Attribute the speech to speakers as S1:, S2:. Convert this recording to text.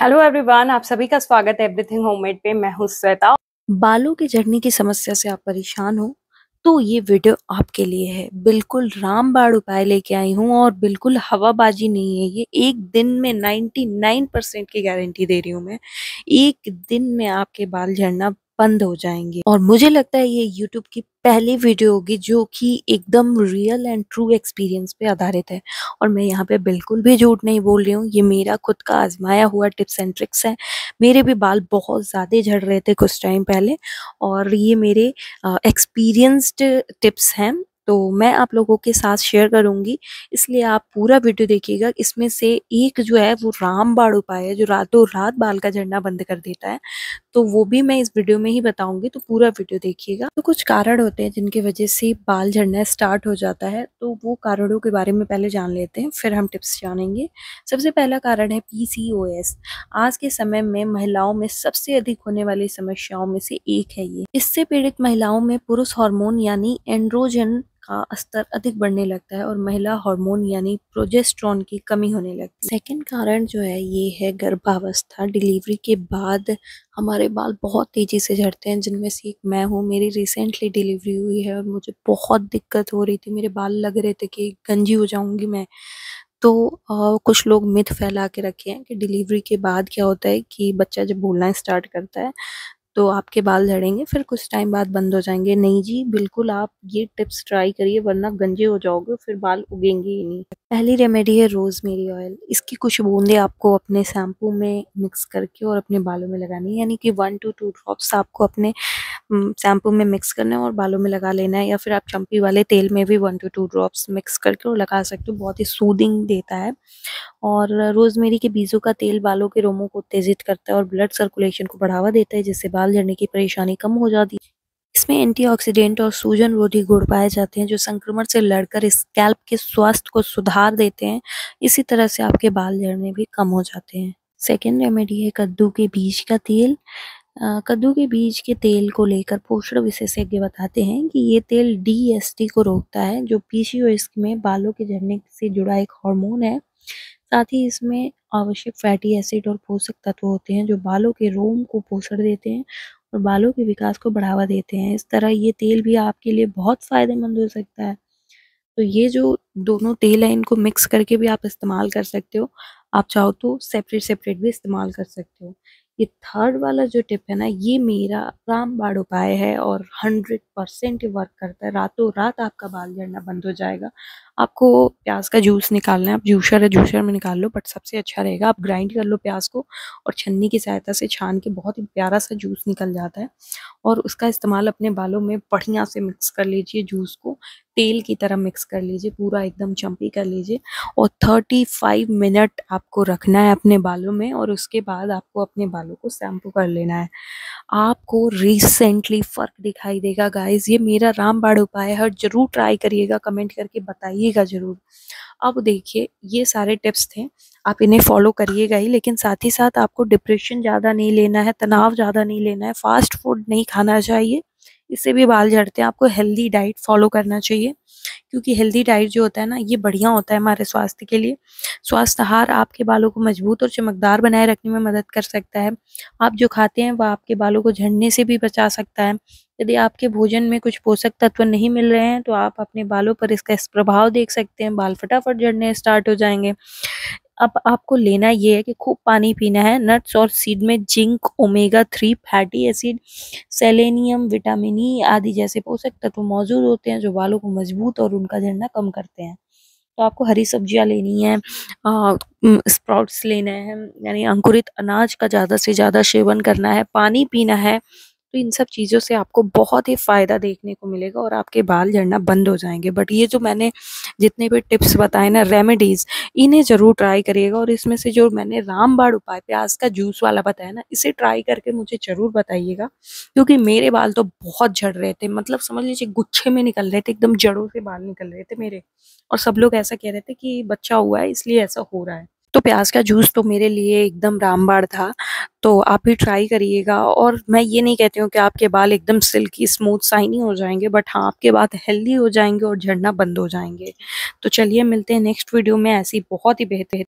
S1: hello everyone आप सभी का स्वागत है एवरीथिंग होममेड पे मैं हूं श्वेता बालों के झड़ने की समस्या से आप परेशान हो तो ये वीडियो आपके लिए है बिल्कुल रामबाण उपाय लेके आई हूँ और बिल्कुल हवाबाजी नहीं है ये एक दिन में 99 परसेंट की गारंटी दे रही हूँ मैं एक दिन में आपके बाल झड़ना बंद हो जाएंगे और मुझे लगता है ये यूट्यूब की पहली वीडियो होगी जो कि एकदम रियल एंड ट्रू एक्सपीरियंस पे आधारित है और मैं यहाँ पे बिल्कुल भी झूठ नहीं बोल रही हूँ ये मेरा खुद का आजमाया हुआ टिप्स एंड ट्रिक्स है मेरे भी बाल बहुत ज़्यादा झड़ रहे थे कुछ टाइम पहले और ये मेरे एक्सपीरियंस्ड टिप्स हैं तो मैं आप लोगों के साथ शेयर करूंगी इसलिए आप पूरा वीडियो देखिएगा इसमें से एक जो है वो रामबाड़ उपाय है जो रातों रात बाल का झड़ना बंद कर देता है तो वो भी मैं इस वीडियो में ही बताऊंगी तो पूरा वीडियो देखिएगा तो कुछ कारण होते हैं जिनकी वजह से बाल झड़ना स्टार्ट हो जाता है तो वो कारणों के बारे में पहले जान लेते हैं फिर हम टिप्स जानेंगे सबसे पहला कारण है पीसीओएस आज के समय में महिलाओं में सबसे अधिक होने वाली समस्याओं में से एक है ये इससे पीड़ित महिलाओं में पुरुष हॉर्मोन यानी एंड्रोजन का स्तर अधिक बढ़ने लगता है और महिला हार्मोन यानी प्रोजेस्ट्रॉन की कमी होने लगती है सेकेंड कारण जो है ये है गर्भावस्था डिलीवरी के बाद हमारे बाल बहुत तेज़ी से झड़ते हैं जिनमें से एक मैं हूँ मेरी रिसेंटली डिलीवरी हुई है और मुझे बहुत दिक्कत हो रही थी मेरे बाल लग रहे थे कि गंजी हो जाऊंगी मैं तो आ, कुछ लोग मिथ फैला के रखे हैं कि डिलीवरी के बाद क्या होता है कि बच्चा जब बोलना स्टार्ट करता है तो आपके बाल झड़ेंगे फिर कुछ टाइम बाद बंद हो जाएंगे नहीं जी बिल्कुल आप ये टिप्स ट्राई करिए वरना गंजे हो जाओगे फिर बाल उगेंगे ही नहीं पहली रेमेडी है रोज़मेरी ऑयल इसकी कुछ बूंदें आपको अपने शैम्पू में मिक्स करके और अपने बालों में लगानी है यानी कि वन टू टू ड्रॉप्स आपको अपने शैम्पू में मिक्स करना है और बालों में लगा लेना है या फिर आप चम्पी वाले तेल में भी one two two drops mix करके और लगा सकते हो बहुत ही सूदिंग देता है और रोज़मेरी के बीजों का तेल बालों के रोमों को उत्तेजित करता है और ब्लड सर्कुलेशन को बढ़ावा देता है जिससे बाल झड़ने की परेशानी कम हो जाती है इसमें एंटीऑक्सीडेंट और सूजन रोधी गुड़ पाए जाते हैं जो संक्रमण से लड़कर स्कैल्प के स्वास्थ्य को सुधार देते हैं इसी तरह से आपके बाल झड़ने भी कम हो जाते हैं सेकेंड रेमेडी है कद्दू के बीज का तेल कद्दू के बीज के तेल को लेकर पोषण विशेषज्ञ बताते हैं कि ये तेल डीएसटी को रोकता है जो पीसीओएस में बालों के झड़ने से जुड़ा एक हार्मोन है साथ ही इसमें आवश्यक फैटी एसिड और पोषक तत्व होते हैं जो बालों के रोम को पोषण देते हैं और बालों के विकास को बढ़ावा देते हैं इस तरह ये तेल भी आपके लिए बहुत फ़ायदेमंद हो सकता है तो ये जो दोनों तेल है इनको मिक्स करके भी आप इस्तेमाल कर सकते हो आप चाहो तो सेपरेट सेपरेट भी इस्तेमाल कर सकते हो ये थर्ड वाला जो टिप है ना ये मेरा रामबाण उपाय है और हंड्रेड परसेंट वर्क करता है रातों रात आपका बाल झड़ना बंद हो जाएगा आपको प्याज का जूस निकालना है आप जूसर है जूसर में निकाल लो बट सबसे अच्छा रहेगा आप ग्राइंड कर लो प्याज को और छन्नी की सहायता से छान के बहुत ही प्यारा सा जूस निकल जाता है और उसका इस्तेमाल अपने बालों में बढ़िया से मिक्स कर लीजिए जूस को तेल की तरह मिक्स कर लीजिए पूरा एकदम चम्पी कर लीजिए और 35 मिनट आपको रखना है अपने बालों में और उसके बाद आपको अपने बालों को शैम्पू कर लेना है आपको रिसेंटली फ़र्क दिखाई देगा गाइज ये मेरा रामबाड़ उपाय है जरूर ट्राई करिएगा कमेंट करके बताइए करिएगा ज़रूर अब देखिए ये सारे टिप्स थे आप इन्हें फॉलो करिएगा ही लेकिन साथ ही साथ आपको डिप्रेशन ज़्यादा नहीं लेना है तनाव ज़्यादा नहीं लेना है फास्ट फूड नहीं खाना चाहिए इससे भी बाल झड़ते हैं आपको हेल्दी डाइट फॉलो करना चाहिए क्योंकि हेल्दी डाइट जो होता है ना ये बढ़िया होता है हमारे स्वास्थ्य के लिए स्वास्थ्य आहार आपके बालों को मजबूत और चमकदार बनाए रखने में मदद कर सकता है आप जो खाते हैं वह आपके बालों को झड़ने से भी बचा सकता है यदि आपके भोजन में कुछ पोषक तत्व नहीं मिल रहे हैं तो आप अपने बालों पर इसका प्रभाव देख सकते हैं बाल फटाफट झड़ने स्टार्ट हो जाएंगे अब आपको लेना ये है कि खूब पानी पीना है नट्स और सीड में zinc omega three fatty acid selenium vitamin E आदि जैसे पोषक तत्व मौजूद होते हैं जो बालों को मजबूत और उनका झड़ना कम करते हैं तो आपको हरी सब्जियां लेनी है स्प्राउट्स लेने हैं यानी अंकुरित अनाज का ज़्यादा से ज़्यादा सेवन करना है पानी पीना है तो इन सब चीज़ों से आपको बहुत ही फ़ायदा देखने को मिलेगा और आपके बाल झड़ना बंद हो जाएंगे बट ये जो मैंने जितने भी टिप्स बताए ना रेमेडीज़ इन्हें ज़रूर ट्राई करिएगा और इसमें से जो मैंने रामबाड़ उपाय प्याज का जूस वाला बताया ना इसे ट्राई करके मुझे ज़रूर बताइएगा क्योंकि मेरे बाल तो बहुत झड़ रहे थे मतलब समझ लीजिए गुच्छे में निकल रहे थे एकदम जड़ों से बाल निकल रहे थे मेरे और सब लोग ऐसा कह रहे थे कि बच्चा हुआ है इसलिए ऐसा हो रहा है तो प्याज का जूस तो मेरे लिए एकदम रामबाड़ था तो आप भी ट्राई करिएगा और मैं ये नहीं कहती हूँ कि आपके बाल एकदम सिल्की स्मूथ साइनी हो जाएंगे बट हाँ आपके बाल हेल्दी हो जाएंगे और झड़ना बंद हो जाएंगे तो चलिए मिलते हैं नेक्स्ट वीडियो में ऐसी बहुत ही बेहतर